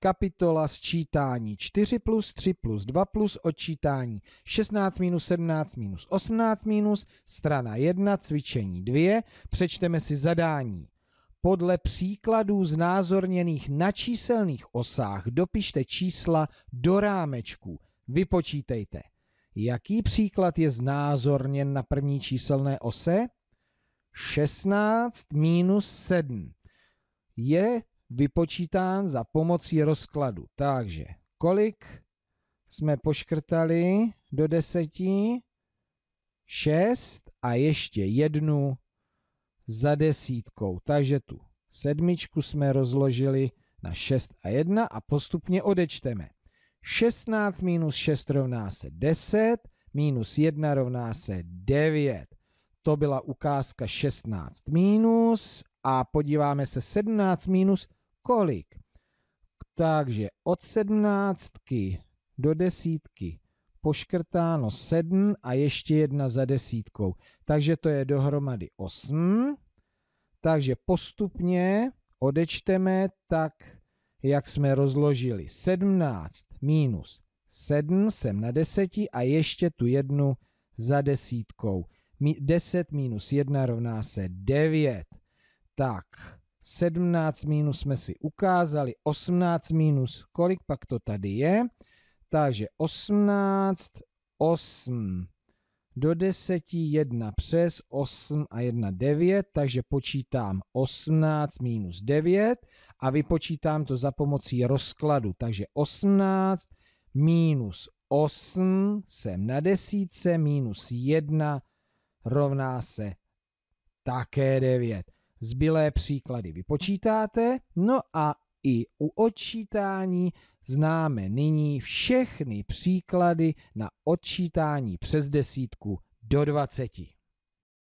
kapitola sčítání 4 plus 3 plus 2 plus odčítání 16 minus 17 minus 18 minus strana 1 cvičení 2 přečteme si zadání. Podle příkladů znázorněných na číselných osách dopište čísla do rámečku. Vypočítejte. Jaký příklad je znázorněn na první číselné ose? 16 minus 7 je vypočítán za pomocí rozkladu. Takže kolik jsme poškrtali do deseti? Šest a ještě jednu za desítkou. Takže tu sedmičku jsme rozložili na šest a jedna a postupně odečteme. 16 minus 6 rovná se 10, minus 1 rovná se 9. To byla ukázka 16 minus a podíváme se 17 minus kolik? Takže od sedmnáctky do desítky poškrtáno sedm a ještě jedna za desítkou. Takže to je dohromady osm. Takže postupně odečteme tak, jak jsme rozložili. 17 minus sedm jsem na deseti a ještě tu jednu za desítkou. 10 minus 1 rovná se 9. Tak, 17 minus jsme si ukázali, 18 minus, kolik pak to tady je? Takže 18, 8, do 10 1 přes 8 a 1 9, takže počítám 18 minus 9 a vypočítám to za pomocí rozkladu, takže 18 minus 8 jsem na desíce, minus 1 rovná se také 9 zbylé příklady vypočítáte. No a i u odčítání známe nyní všechny příklady na odčítání přes desítku do dvaceti.